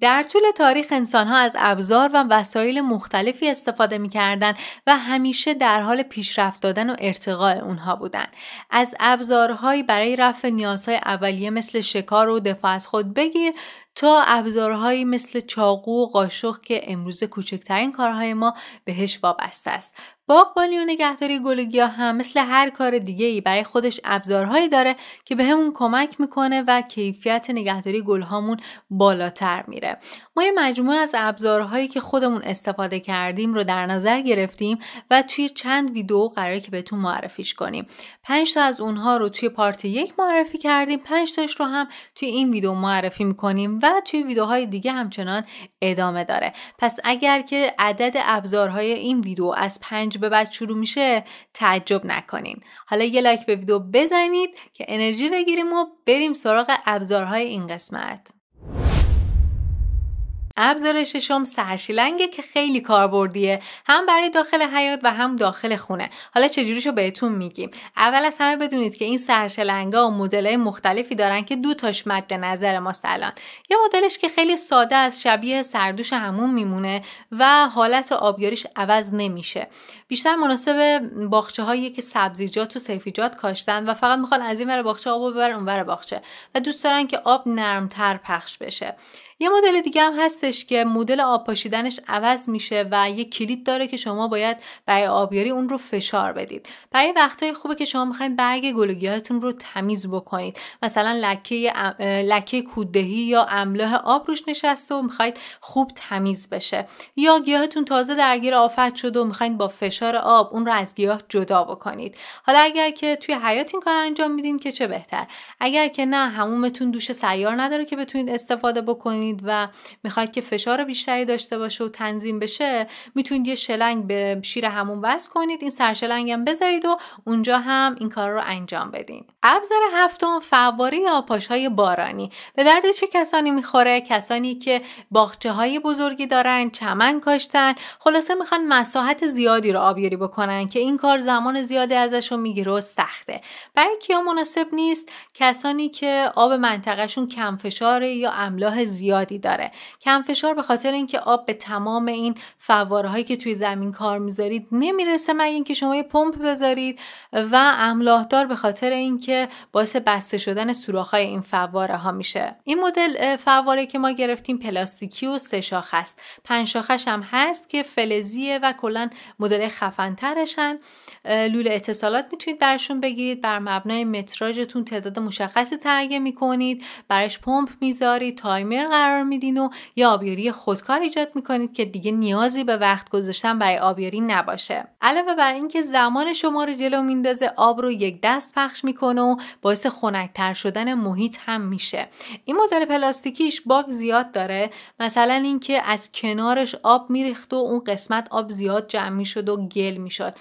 در طول تاریخ ها از ابزار و وسایل مختلفی استفاده کردن و همیشه در حال پیشرفت دادن و ارتقاء اونها بودند. از ابزارهایی برای رفع نیازهای اولیه مثل شکار و دفاع از خود بگیر تا ابزارهایی مثل چاقو و قاشق که امروز کوچکترین کارهای ما بهش وابسته است باغبانی و نگهداری گل هم مثل هر کار دیگه ای برای خودش ابزارهایی داره که به کمک میکنه و کیفیت نگهداری گلهامون بالاتر میره ما یه مجموعه از ابزارهایی که خودمون استفاده کردیم رو در نظر گرفتیم و توی چند ویدیو قراره که بهتون معرفیش کنیم پنج تا از اونها رو توی پارت یک معرفی کردیم پنج تاش رو هم توی این ویدیو معرفی میکنیم و توی ویدیوهای دیگه همچنان ادامه داره پس اگر که عدد ابزارهای این ویدیو از پنج به بعد شروع میشه تعجب نکنین حالا یه لایک به ویدیو بزنید که انرژی بگیریم و بریم سراغ ابزارهای این قسمت ابزار ششم سرشیلنگه که خیلی کاربردیه هم برای داخل حیات و هم داخل خونه حالا چجوریشو بهتون میگیم اول از همه بدونید که این سرشلنگا و مدلای مختلفی دارن که دو تاش مد نظر ما سلان یه مدلش که خیلی ساده از شبیه سردوش همون میمونه و حالت آبیاریش عوض نمیشه بیشتر مناسب باغچه هایی که سبزیجات و سیفیجات کاشتن و فقط میخوان از این ور باغچه آب ببرن اون ور باغچه و دوست دارن که آب نرمتر پخش بشه یه مدل دیگه هم هستش که مدل آب پاشیدنش عوض میشه و یه کلید داره که شما باید برای آبیاری اون رو فشار بدید برای وقتهای خوبه که شما میخواید برگ گیاهتون رو تمیز بکنید مثلا لکه لکه کوددهی یا املاح آب روش نشسته و میخواید خوب تمیز بشه یا گیاهتون تازه درگیر آفت شده و میخواین با فشار آب اون رو از گیاه جدا بکنید حالا اگر که توی حیات این کار انجام میدین که چه بهتر اگر که نه همومتون دوش سیار نداره که بتونید استفاده بکنید و میخواید که فشار بیشتری داشته باشه و تنظیم بشه میتونید یه شلنگ به شیر همون وصل کنید این سرشلنگ هم بذارید و اونجا هم این کار رو انجام بدین ابزار هفتم فواره آپاش های بارانی به درد چه کسانی میخوره کسانی که باخچه های بزرگی دارن چمن کاشتن خلاصه میخوان مساحت زیادی رو آبیاری بکنن که این کار زمان زیادی ازشون میگیره و سخته برای کیا مناسب نیست کسانی که آب منطقهشون کمفشاره یا املاح زیادی داره کم فشار به خاطر اینکه آب به تمام این فواره هایی که توی زمین کار میذارید نمیرسه مگر اینکه شما یه پمپ بذارید و دار به خاطر اینکه که باعث بسته شدن سوراخ‌های این فواره ها میشه این مدل فواره که ما گرفتیم پلاستیکی و سه شاخ است پنج شاخش هم هست که فلزیه و کلا مدل خفنترشن لوله اتصالات میتونید برشون بگیرید بر مبنای متراژتون تعداد مشخصی تهیه میکنید برش پمپ میذارید تایمر قرار میدین و یا آبیاری خودکار ایجاد میکنید که دیگه نیازی به وقت گذاشتن برای آبیاری نباشه علاوه بر اینکه زمان شما رو جلو میندازه آب رو یک دست پخش میکنه و باعث خنکتر شدن محیط هم میشه این مدل پلاستیکیش باگ زیاد داره مثلا اینکه از کنارش آب میریخت و اون قسمت آب زیاد جمع میشد و گل میشد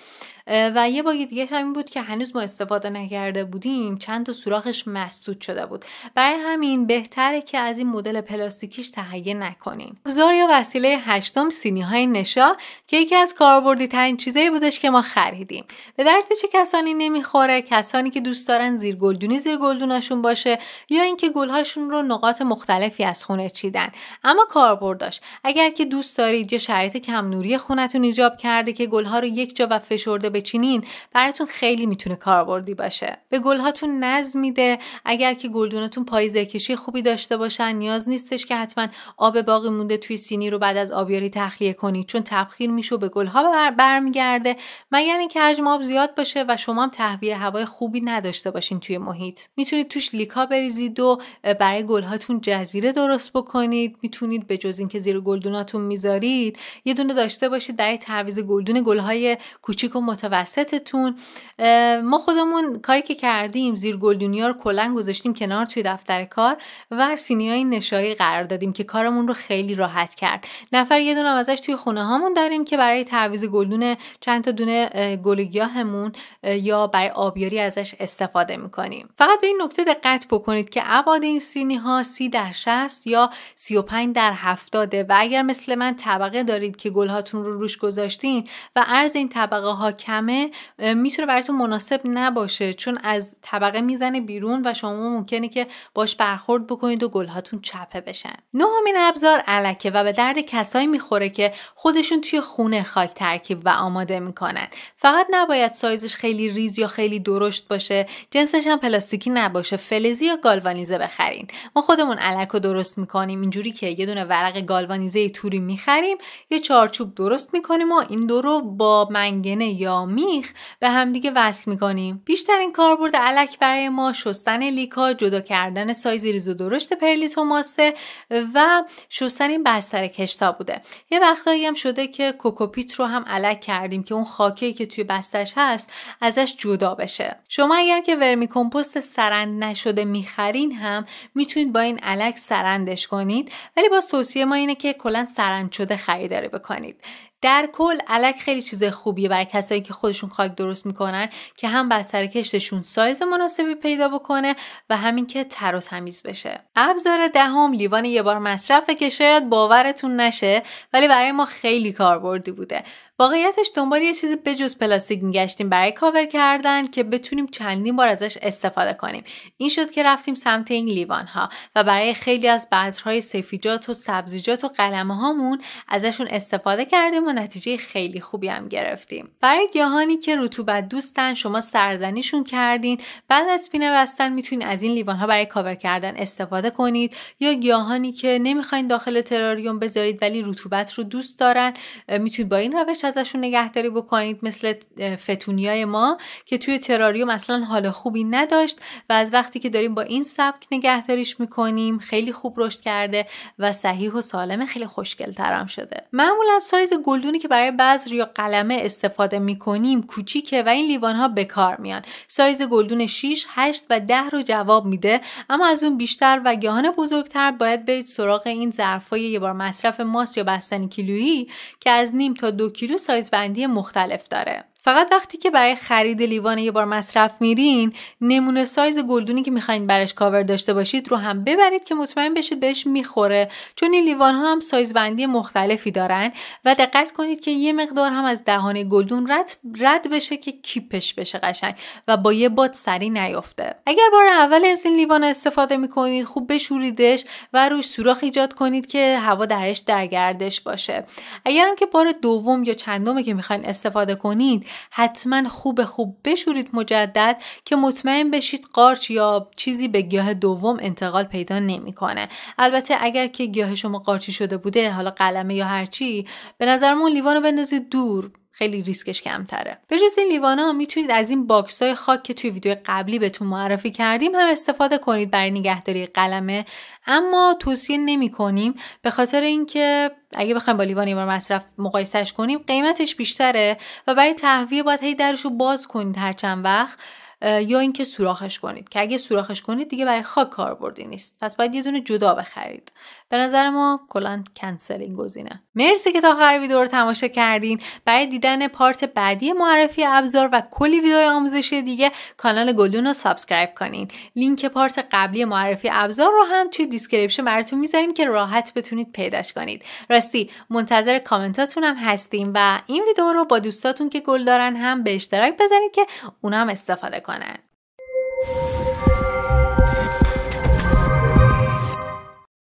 و یه باگ دیگه هم این بود که هنوز ما استفاده نکرده بودیم چند تا سوراخش مسدود شده بود برای همین بهتره که از این مدل پلاستیکیش تهیه نکنین ابزار یا وسیله هشتم سینی های نشا که یکی از کاربردی ترین چیزایی بودش که ما خریدیم به درد چه کسانی نمیخوره کسانی که دوست زیرگلدونی زیر گلدونی زیر گلدونشون باشه یا اینکه گلهاشون رو نقاط مختلفی از خونه چیدن اما کاربردش اگر که دوست دارید یا شرایط کم نوری خونتون ایجاب کرده که گلها رو یک جا و فشرده بچینین براتون خیلی میتونه کاربردی باشه به گلهاتون نظم میده اگر که گلدونتون پای کشی خوبی داشته باشن نیاز نیستش که حتما آب باقی مونده توی سینی رو بعد از آبیاری تخلیه کنید چون تبخیر میشه به گلها برمیگرده مگر اینکه حجم آب زیاد باشه و شما هم تهویه هوای خوبی نداشته باشین توی محیط میتونید توش لیکا بریزید و برای گلهاتون جزیره درست بکنید میتونید به جز اینکه زیر گلدوناتون میذارید یه دونه داشته باشید برای تعویض گلدون گلهای کوچیک و متوسطتون ما خودمون کاری که کردیم زیر گلدونیا رو کلا گذاشتیم کنار توی دفتر کار و سینیای نشایی قرار دادیم که کارمون رو خیلی راحت کرد نفر یه دونه ازش توی خونه هامون داریم که برای تعویض گلدون چند تا دونه گل یا برای آبیاری ازش استفاده استفاده فقط به این نکته دقت بکنید که ابعاد این سینی ها 30 در 60 یا 35 در 70 و اگر مثل من طبقه دارید که گل هاتون رو روش گذاشتین و عرض این طبقه ها کمه میتونه براتون مناسب نباشه چون از طبقه میزنه بیرون و شما ممکنه که باش برخورد بکنید و گل هاتون چپه بشن نهمین ابزار علکه و به درد کسایی میخوره که خودشون توی خونه خاک ترکیب و آماده میکنن فقط نباید سایزش خیلی ریز یا خیلی درشت باشه جنسش هم پلاستیکی نباشه فلزی یا گالوانیزه بخرین ما خودمون علک رو درست میکنیم اینجوری که یه دونه ورق گالوانیزه توری میخریم یه چارچوب درست میکنیم و این دو رو با منگنه یا میخ به همدیگه وصل میکنیم بیشترین کاربرد علک برای ما شستن لیکا جدا کردن سایز ریز و درشت پرلیت و و شستن این بستر کشتا بوده یه وقتایی هم شده که کوکوپیت رو هم علک کردیم که اون خاکی که توی بستش هست ازش جدا بشه شما اگر که کمپوست سرند نشده میخرین هم میتونید با این علک سرندش کنید ولی با توصیه ما اینه که کلا سرند شده خریداری بکنید در کل الک خیلی چیز خوبیه برای کسایی که خودشون خاک درست میکنن که هم بستر کشتشون سایز مناسبی پیدا بکنه و همین که تر و تمیز بشه ابزار دهم ده لیوان یه بار مصرفه که شاید باورتون نشه ولی برای ما خیلی کاربردی بوده واقعیتش دنبال یه چیزی بجز پلاستیک میگشتیم برای کاور کردن که بتونیم چندین بار ازش استفاده کنیم این شد که رفتیم سمت این لیوان ها و برای خیلی از بذرهای سفیجات و سبزیجات و قلمه هامون ازشون استفاده کردیم نتیجه خیلی خوبی هم گرفتیم برای گیاهانی که رطوبت دوستن شما سرزنیشون کردین بعد از پینه بستن میتونید از این لیوان ها برای کاور کردن استفاده کنید یا گیاهانی که نمیخواین داخل تراریوم بذارید ولی رطوبت رو دوست دارن میتونید با این روش ازشون نگهداری بکنید مثل فتونیای ما که توی تراریوم اصلا حال خوبی نداشت و از وقتی که داریم با این سبک نگهداریش میکنیم خیلی خوب رشد کرده و صحیح و سالم خیلی خوشگل ترم شده معمولا سایز گل گلدونی که برای بذر یا قلمه استفاده میکنیم کوچیکه و این لیوان ها به کار میان سایز گلدون 6 8 و 10 رو جواب میده اما از اون بیشتر و گیاهان بزرگتر باید برید سراغ این ظرفای یه بار مصرف ماست یا بستنی کیلویی که از نیم تا دو کیلو سایز بندی مختلف داره فقط وقتی که برای خرید لیوان یه بار مصرف میرین نمونه سایز گلدونی که میخواین برش کاور داشته باشید رو هم ببرید که مطمئن بشید بهش میخوره چون این لیوان ها هم سایز بندی مختلفی دارن و دقت کنید که یه مقدار هم از دهانه گلدون رد رد بشه که کیپش بشه قشنگ و با یه باد سری نیفته اگر بار اول از این لیوان استفاده میکنید خوب بشوریدش و روش سوراخ ایجاد کنید که هوا درش درگردش باشه. اگر هم که بار دوم یا چندمه که میخواین استفاده کنید حتما خوب خوب بشورید مجدد که مطمئن بشید قارچ یا چیزی به گیاه دوم انتقال پیدا نمیکنه البته اگر که گیاه شما قارچی شده بوده حالا قلمه یا هرچی به نظرمون لیوان رو بندازید دور خیلی ریسکش کمتره به جز این لیوانا میتونید از این باکس های خاک که توی ویدیو قبلی بهتون معرفی کردیم هم استفاده کنید برای نگهداری قلمه اما توصیه نمی کنیم به خاطر اینکه اگه بخوایم با لیوان یه مصرف مقایسهش کنیم قیمتش بیشتره و برای تهویه باید هی درش رو باز کنید هر چند وقت یا اینکه سوراخش کنید که اگه سوراخش کنید دیگه برای خاک کاربردی نیست پس باید یه دونه جدا بخرید به نظر ما کلا این گزینه مرسی که تا آخر ویدیو رو تماشا کردین برای دیدن پارت بعدی معرفی ابزار و کلی ویدیو آموزشی دیگه کانال گلدون رو سابسکرایب کنین لینک پارت قبلی معرفی ابزار رو هم توی دیسکریپشن براتون میذاریم که راحت بتونید پیداش کنید راستی منتظر کامنتاتون هم هستیم و این ویدیو رو با دوستاتون که گل دارن هم به اشتراک بزنید که اونم هم استفاده clinic.